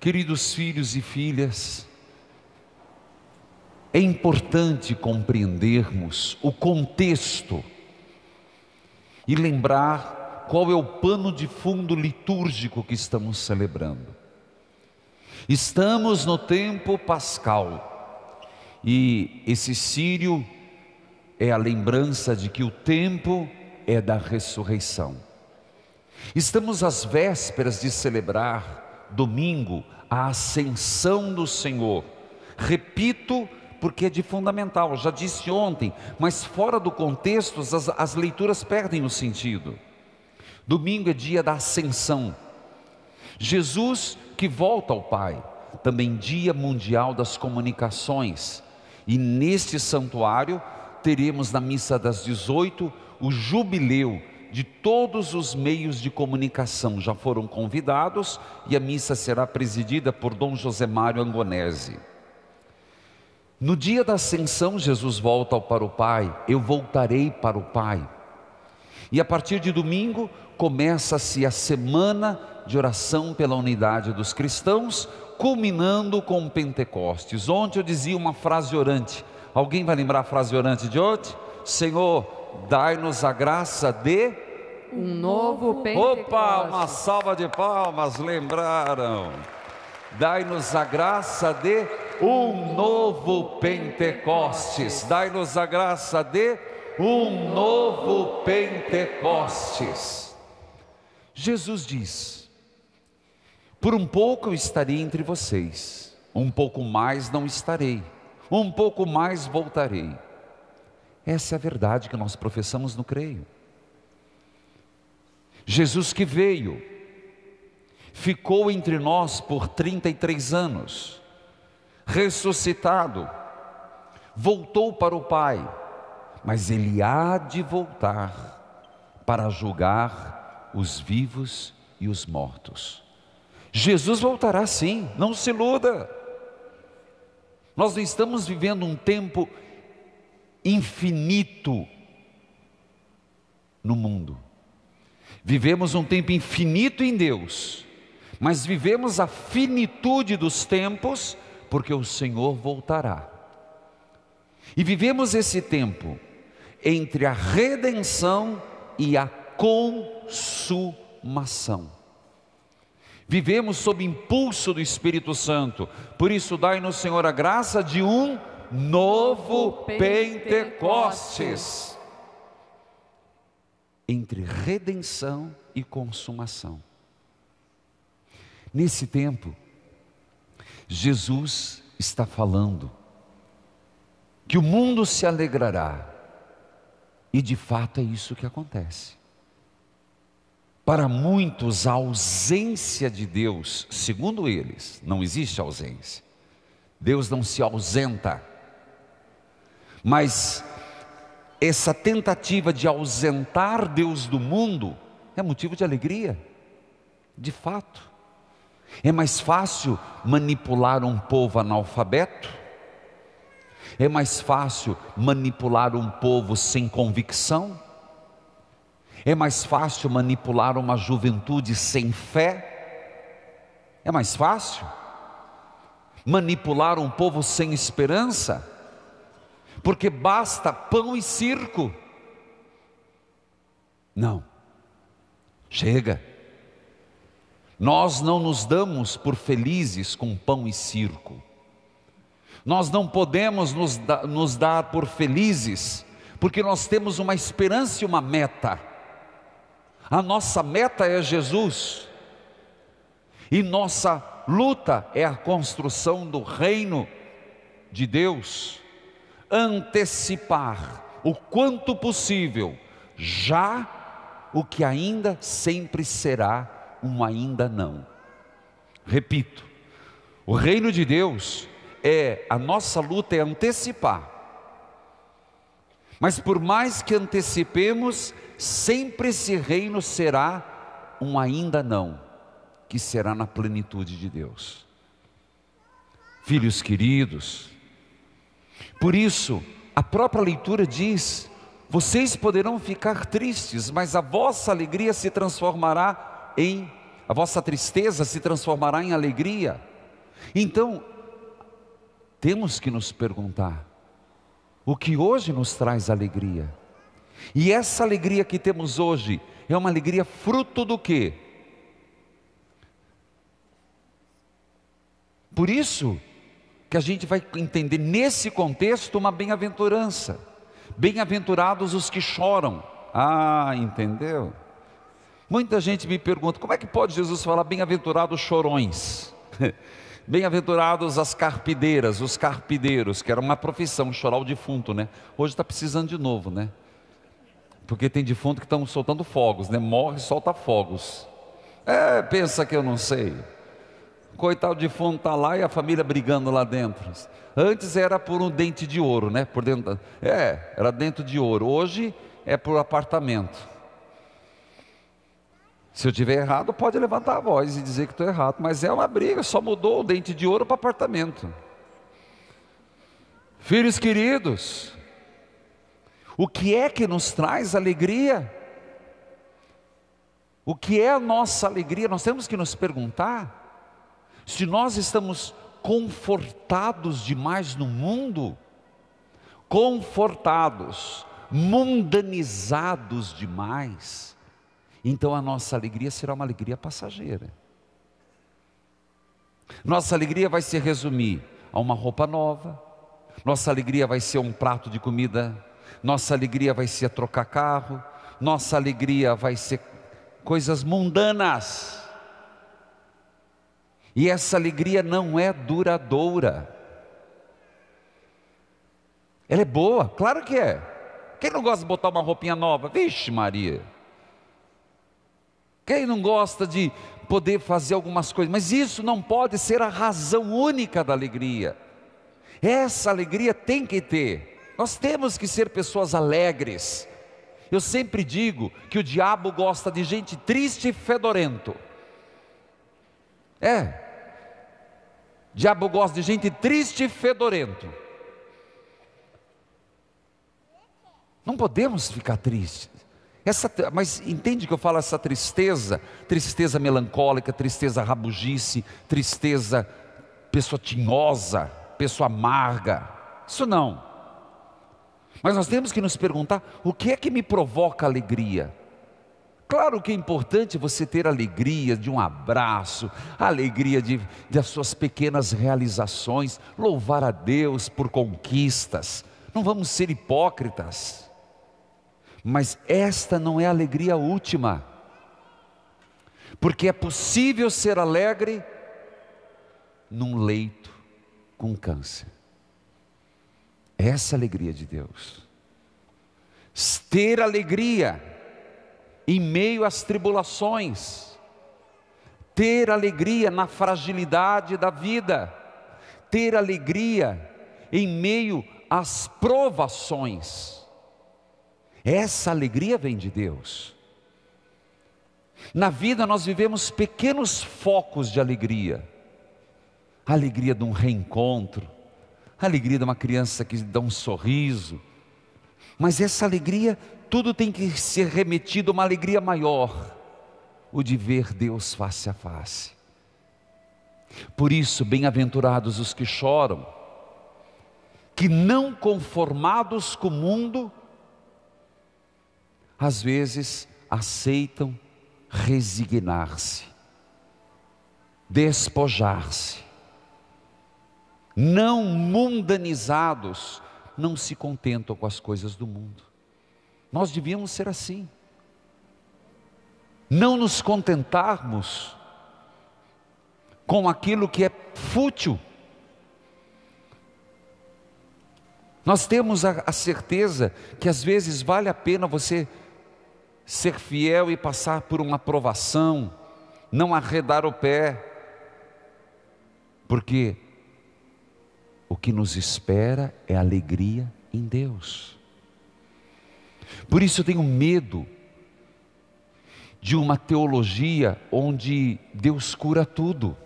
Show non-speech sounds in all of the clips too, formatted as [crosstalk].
Queridos filhos e filhas, é importante compreendermos o contexto e lembrar qual é o pano de fundo litúrgico que estamos celebrando. Estamos no tempo pascal e esse sírio é a lembrança de que o tempo é da ressurreição. Estamos às vésperas de celebrar domingo, a ascensão do Senhor. Repito, porque é de fundamental, já disse ontem, mas fora do contexto, as, as leituras perdem o sentido. Domingo é dia da ascensão. Jesus que volta ao Pai, também Dia Mundial das Comunicações. E neste santuário teremos na missa das 18 o jubileu de todos os meios de comunicação já foram convidados e a missa será presidida por Dom José Mário Angonese. No dia da ascensão, Jesus volta para o Pai, eu voltarei para o Pai. E a partir de domingo começa-se a semana de oração pela unidade dos cristãos, culminando com Pentecostes. Ontem eu dizia uma frase orante. Alguém vai lembrar a frase orante de ontem? Senhor, dai-nos a graça de um novo Pentecostes. Opa, uma salva de palmas, lembraram. Dai-nos a graça de um novo Pentecostes. Dai-nos a graça de um novo Pentecostes. Jesus diz: Por um pouco eu estarei entre vocês, um pouco mais não estarei, um pouco mais voltarei essa é a verdade que nós professamos no Creio. Jesus que veio, ficou entre nós por 33 anos, ressuscitado, voltou para o Pai, mas ele há de voltar para julgar os vivos e os mortos. Jesus voltará sim, não se iluda. Nós não estamos vivendo um tempo infinito no mundo. Vivemos um tempo infinito em Deus, mas vivemos a finitude dos tempos, porque o Senhor voltará. E vivemos esse tempo entre a redenção e a consumação. Vivemos sob impulso do Espírito Santo, por isso, dai-nos, Senhor, a graça de um Novo Pentecostes entre redenção e consumação. Nesse tempo, Jesus está falando que o mundo se alegrará, e de fato é isso que acontece. Para muitos, a ausência de Deus, segundo eles, não existe ausência. Deus não se ausenta. Mas essa tentativa de ausentar Deus do mundo é motivo de alegria, de fato. É mais fácil manipular um povo analfabeto, é mais fácil manipular um povo sem convicção, é mais fácil manipular uma juventude sem fé, é mais fácil manipular um povo sem esperança porque basta pão e circo. Não, chega. Nós não nos damos por felizes com pão e circo. Nós não podemos nos, da, nos dar por felizes, porque nós temos uma esperança e uma meta. A nossa meta é Jesus, e nossa luta é a construção do reino de Deus antecipar o quanto possível, já o que ainda sempre será um ainda não. Repito, o reino de Deus é, a nossa luta é antecipar. Mas por mais que antecipemos, sempre esse reino será um ainda não, que será na plenitude de Deus. Filhos queridos, por isso, a própria leitura diz: vocês poderão ficar tristes, mas a vossa alegria se transformará em, a vossa tristeza se transformará em alegria. Então, temos que nos perguntar: o que hoje nos traz alegria? E essa alegria que temos hoje é uma alegria fruto do quê? Por isso, que a gente vai entender nesse contexto uma bem-aventurança. Bem-aventurados os que choram. Ah, entendeu? Muita gente me pergunta: como é que pode Jesus falar bem-aventurados chorões? [laughs] Bem-aventurados as carpideiras, os carpideiros, que era uma profissão, chorar o defunto, né? Hoje está precisando de novo, né? Porque tem defunto que estão soltando fogos, né? Morre e solta fogos. É, pensa que eu não sei coitado de fundo está lá e a família brigando lá dentro. Antes era por um dente de ouro, né? Por dentro É, era dentro de ouro. Hoje é por apartamento. Se eu tiver errado, pode levantar a voz e dizer que estou errado, mas é uma briga, só mudou o dente de ouro para apartamento. Filhos queridos, o que é que nos traz alegria? O que é a nossa alegria? Nós temos que nos perguntar. Se nós estamos confortados demais no mundo, confortados, mundanizados demais, então a nossa alegria será uma alegria passageira. Nossa alegria vai se resumir a uma roupa nova, nossa alegria vai ser um prato de comida, nossa alegria vai ser trocar carro, nossa alegria vai ser coisas mundanas. E essa alegria não é duradoura. Ela é boa, claro que é. Quem não gosta de botar uma roupinha nova? Vixe, Maria. Quem não gosta de poder fazer algumas coisas? Mas isso não pode ser a razão única da alegria. Essa alegria tem que ter. Nós temos que ser pessoas alegres. Eu sempre digo que o diabo gosta de gente triste e fedorento. É, Diabo gosta de gente triste e fedorento. Não podemos ficar tristes. Essa, mas entende que eu falo essa tristeza, tristeza melancólica, tristeza rabugice, tristeza pessoa tinhosa, pessoa amarga. Isso não. Mas nós temos que nos perguntar o que é que me provoca alegria? Claro que é importante você ter alegria de um abraço, alegria de, de suas pequenas realizações, louvar a Deus por conquistas. Não vamos ser hipócritas. Mas esta não é a alegria última. Porque é possível ser alegre num leito com câncer. Essa é a alegria de Deus. Ter alegria em meio às tribulações, ter alegria na fragilidade da vida, ter alegria em meio às provações. Essa alegria vem de Deus. Na vida nós vivemos pequenos focos de alegria. A alegria de um reencontro, a alegria de uma criança que dá um sorriso. Mas essa alegria tudo tem que ser remetido a uma alegria maior, o de ver Deus face a face. Por isso, bem-aventurados os que choram, que não conformados com o mundo, às vezes aceitam resignar-se, despojar-se. Não mundanizados, não se contentam com as coisas do mundo. Nós devíamos ser assim. Não nos contentarmos com aquilo que é fútil. Nós temos a, a certeza que às vezes vale a pena você ser fiel e passar por uma provação, não arredar o pé, porque o que nos espera é alegria em Deus. Por isso eu tenho medo de uma teologia onde Deus cura tudo.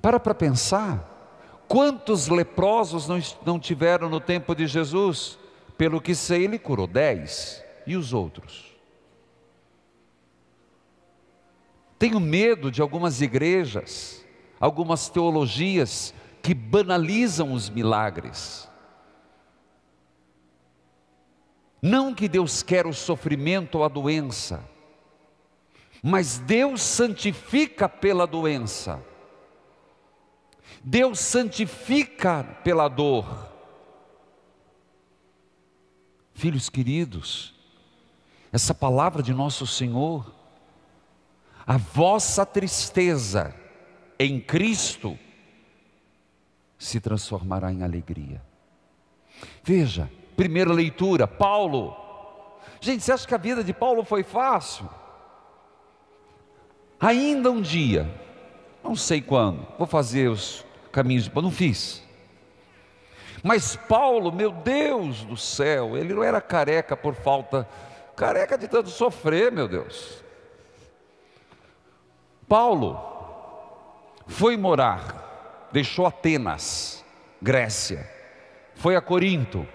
Para para pensar, quantos leprosos não, não tiveram no tempo de Jesus? Pelo que sei, ele curou dez, e os outros? Tenho medo de algumas igrejas, algumas teologias que banalizam os milagres. Não que Deus quer o sofrimento ou a doença, mas Deus santifica pela doença, Deus santifica pela dor. Filhos queridos, essa palavra de nosso Senhor, a vossa tristeza em Cristo se transformará em alegria. Veja, primeira leitura, Paulo. Gente, você acha que a vida de Paulo foi fácil? Ainda um dia, não sei quando, vou fazer os caminhos, mas não fiz. Mas Paulo, meu Deus do céu, ele não era careca por falta, careca de tanto sofrer, meu Deus. Paulo foi morar, deixou Atenas, Grécia, foi a Corinto,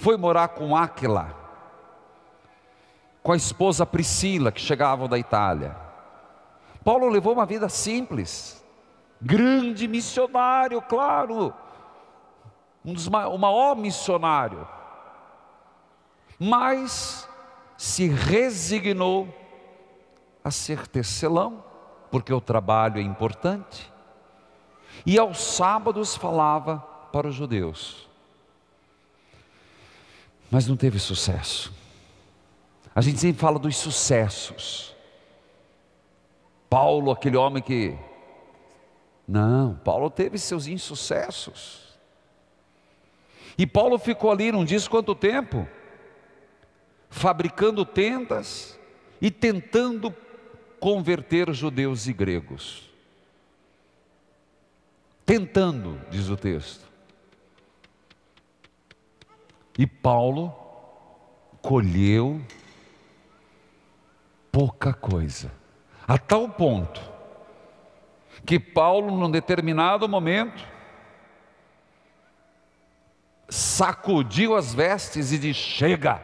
foi morar com Aquila, com a esposa Priscila, que chegavam da Itália. Paulo levou uma vida simples, grande missionário, claro, um dos o maior missionário, mas se resignou a ser tecelão, porque o trabalho é importante, e aos sábados falava para os judeus mas não teve sucesso. A gente sempre fala dos sucessos. Paulo, aquele homem que. Não, Paulo teve seus insucessos. E Paulo ficou ali, não diz quanto tempo, fabricando tendas e tentando converter judeus e gregos. Tentando, diz o texto. E Paulo colheu pouca coisa, a tal ponto que Paulo, num determinado momento, sacudiu as vestes e disse: Chega,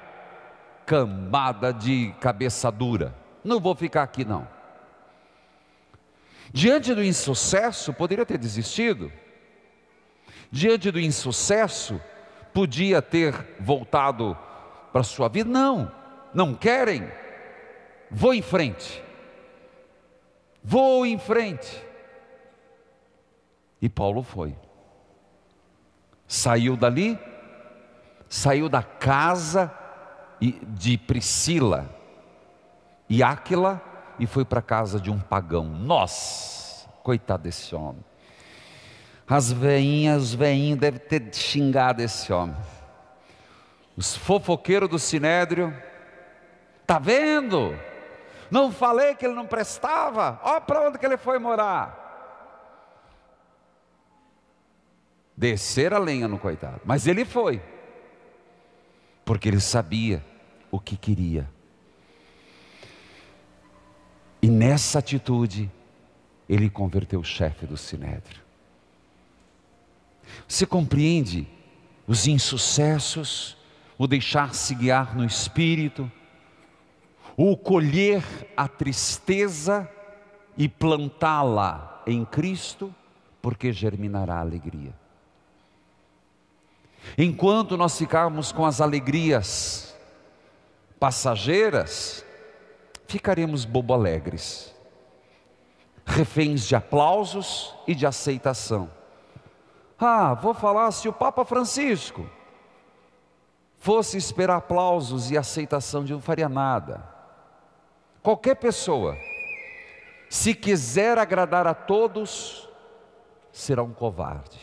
camada de cabeça dura, não vou ficar aqui não. Diante do insucesso, poderia ter desistido. Diante do insucesso, podia ter voltado para sua vida. Não, não querem. Vou em frente. Vou em frente. E Paulo foi. Saiu dali, saiu da casa de Priscila e Áquila e foi para a casa de um pagão. Nós, coitado desse homem. As veinhas, os veinhos devem ter xingado esse homem. Os fofoqueiros do Sinédrio, tá vendo? Não falei que ele não prestava? Olha para onde que ele foi morar. Descer a lenha no coitado, mas ele foi, porque ele sabia o que queria. E nessa atitude, ele converteu o chefe do sinédrio. Você compreende os insucessos, o deixar-se guiar no espírito, o colher a tristeza e plantá-la em Cristo, porque germinará alegria. Enquanto nós ficarmos com as alegrias passageiras, ficaremos bobo alegres, reféns de aplausos e de aceitação. Ah, vou falar se o Papa Francisco fosse esperar aplausos e aceitação de não faria nada. Qualquer pessoa, se quiser agradar a todos, será um covarde.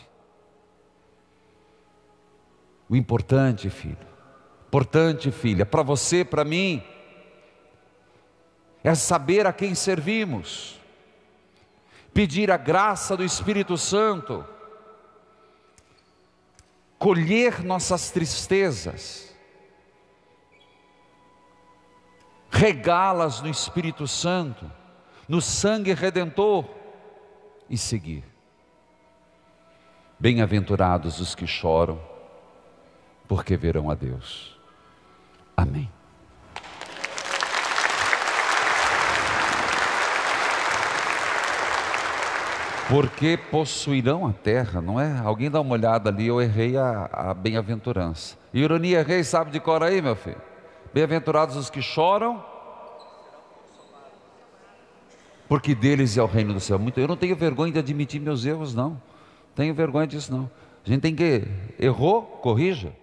O importante, filho, importante, filha, para você, para mim, é saber a quem servimos, pedir a graça do Espírito Santo colher nossas tristezas, regá-las no Espírito Santo, no sangue redentor e seguir. Bem-aventurados os que choram, porque verão a Deus. Porque possuirão a terra, não é? Alguém dá uma olhada ali, eu errei a, a bem-aventurança. Ironia, errei, sabe de cor aí, meu filho? Bem-aventurados os que choram, porque deles é o reino do céu. Muito, eu não tenho vergonha de admitir meus erros, não. Tenho vergonha disso, não. A gente tem que errou, corrija.